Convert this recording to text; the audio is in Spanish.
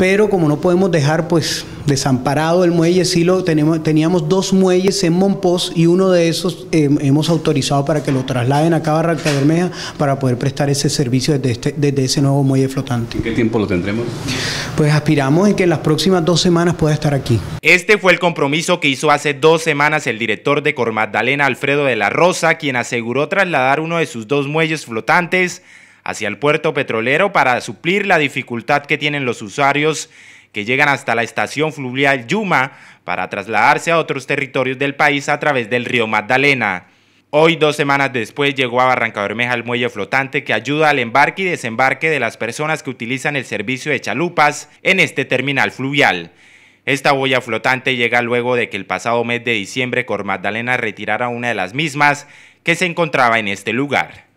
pero como no podemos dejar pues desamparado el muelle, si lo tenemos, teníamos dos muelles en Monpos, y uno de esos em, hemos autorizado para que lo trasladen acá a Barranca Bermeja para poder prestar ese servicio desde, este, desde ese nuevo muelle flotante. qué tiempo lo tendremos? Pues aspiramos en que en las próximas dos semanas pueda estar aquí. Este fue el compromiso que hizo hace dos semanas el director de Cormagdalena, Alfredo de la Rosa, quien aseguró trasladar uno de sus dos muelles flotantes hacia el puerto petrolero para suplir la dificultad que tienen los usuarios que llegan hasta la estación fluvial Yuma para trasladarse a otros territorios del país a través del río Magdalena. Hoy, dos semanas después, llegó a Barranca Bermeja el muelle flotante que ayuda al embarque y desembarque de las personas que utilizan el servicio de chalupas en este terminal fluvial. Esta boya flotante llega luego de que el pasado mes de diciembre Cor Magdalena retirara una de las mismas que se encontraba en este lugar.